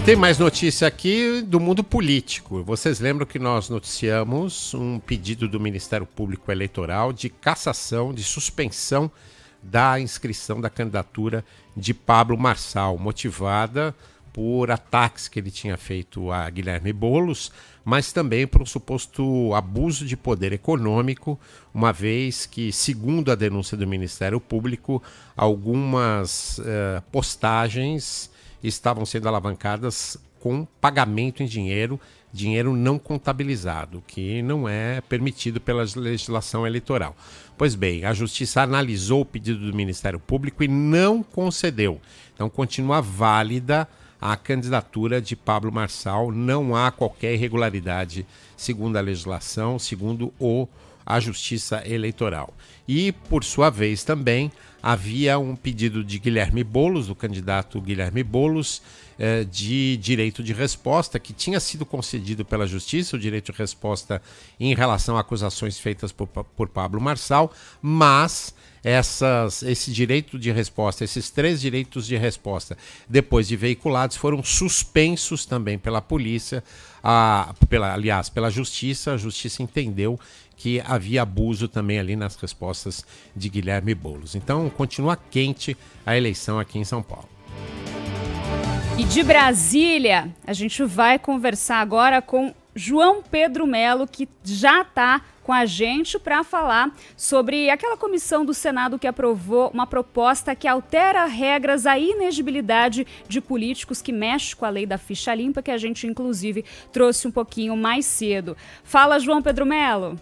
E tem mais notícia aqui do mundo político. Vocês lembram que nós noticiamos um pedido do Ministério Público Eleitoral de cassação, de suspensão da inscrição da candidatura de Pablo Marçal, motivada por ataques que ele tinha feito a Guilherme Bolos, mas também por um suposto abuso de poder econômico, uma vez que, segundo a denúncia do Ministério Público, algumas eh, postagens estavam sendo alavancadas com pagamento em dinheiro, dinheiro não contabilizado, que não é permitido pela legislação eleitoral. Pois bem, a Justiça analisou o pedido do Ministério Público e não concedeu. Então continua válida a candidatura de Pablo Marçal, não há qualquer irregularidade segundo a legislação, segundo o à Justiça Eleitoral. E, por sua vez, também havia um pedido de Guilherme Bolos, do candidato Guilherme Bolos, eh, de direito de resposta que tinha sido concedido pela Justiça, o direito de resposta em relação a acusações feitas por, por Pablo Marçal, mas essas, esse direito de resposta, esses três direitos de resposta, depois de veiculados, foram suspensos também pela polícia a, pela, aliás, pela justiça, a justiça entendeu que havia abuso também ali nas respostas de Guilherme Boulos. Então, continua quente a eleição aqui em São Paulo. E de Brasília, a gente vai conversar agora com João Pedro Melo, que já está com a gente para falar sobre aquela comissão do Senado que aprovou uma proposta que altera regras à inegibilidade de políticos que mexe com a lei da ficha limpa, que a gente inclusive trouxe um pouquinho mais cedo. Fala, João Pedro Melo.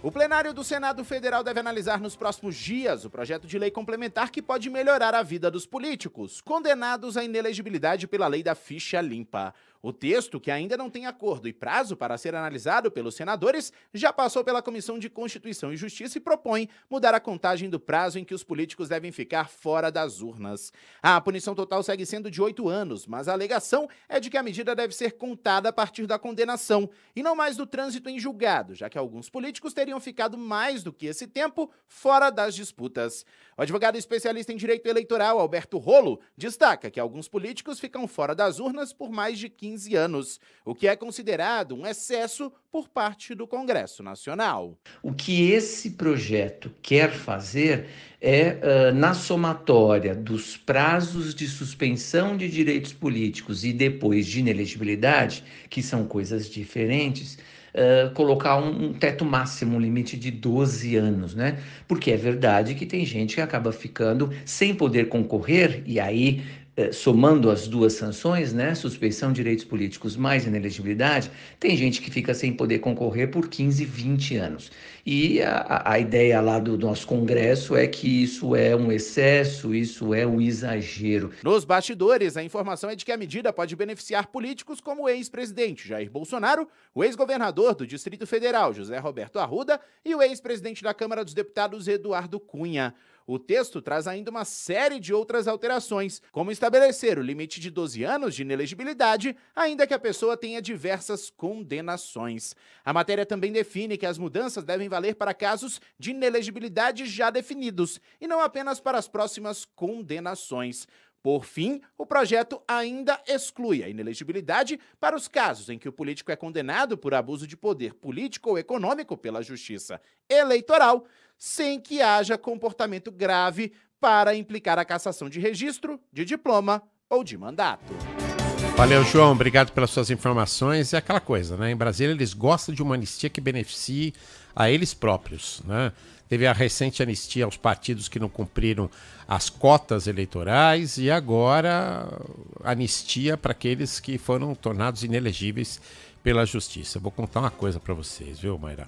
O plenário do Senado Federal deve analisar nos próximos dias o projeto de lei complementar que pode melhorar a vida dos políticos condenados à inelegibilidade pela lei da ficha limpa. O texto, que ainda não tem acordo e prazo para ser analisado pelos senadores, já passou pela Comissão de Constituição e Justiça e propõe mudar a contagem do prazo em que os políticos devem ficar fora das urnas. A punição total segue sendo de oito anos, mas a alegação é de que a medida deve ser contada a partir da condenação e não mais do trânsito em julgado, já que alguns políticos teriam teriam ficado mais do que esse tempo fora das disputas. O advogado especialista em direito eleitoral, Alberto Rolo, destaca que alguns políticos ficam fora das urnas por mais de 15 anos, o que é considerado um excesso por parte do Congresso Nacional. O que esse projeto quer fazer é, uh, na somatória dos prazos de suspensão de direitos políticos e depois de inelegibilidade, que são coisas diferentes, colocar um, um, teto máximo, um limite de 12 anos, né? Porque é verdade que tem gente que acaba ficando sem poder concorrer e aí somando as duas sanções, né, suspeição de direitos políticos mais inelegibilidade, tem gente que fica sem poder concorrer por 15, 20 anos. E a, a ideia lá do nosso Congresso é que isso é um excesso, isso é um exagero. Nos bastidores, a informação é de que a medida pode beneficiar políticos como o ex-presidente Jair Bolsonaro, o ex-governador do Distrito Federal José Roberto Arruda e o ex-presidente da Câmara dos Deputados Eduardo Cunha. O texto traz ainda uma série de outras alterações, como estabelecer o limite de 12 anos de inelegibilidade, ainda que a pessoa tenha diversas condenações. A matéria também define que as mudanças devem valer para casos de inelegibilidade já definidos e não apenas para as próximas condenações. Por fim, o projeto ainda exclui a inelegibilidade para os casos em que o político é condenado por abuso de poder político ou econômico pela Justiça Eleitoral, sem que haja comportamento grave para implicar a cassação de registro, de diploma ou de mandato. Valeu, João. Obrigado pelas suas informações. É aquela coisa, né? Em Brasília, eles gostam de uma anistia que beneficie a eles próprios, né? Teve a recente anistia aos partidos que não cumpriram as cotas eleitorais e agora anistia para aqueles que foram tornados inelegíveis pela justiça. Vou contar uma coisa para vocês, viu, Mayra?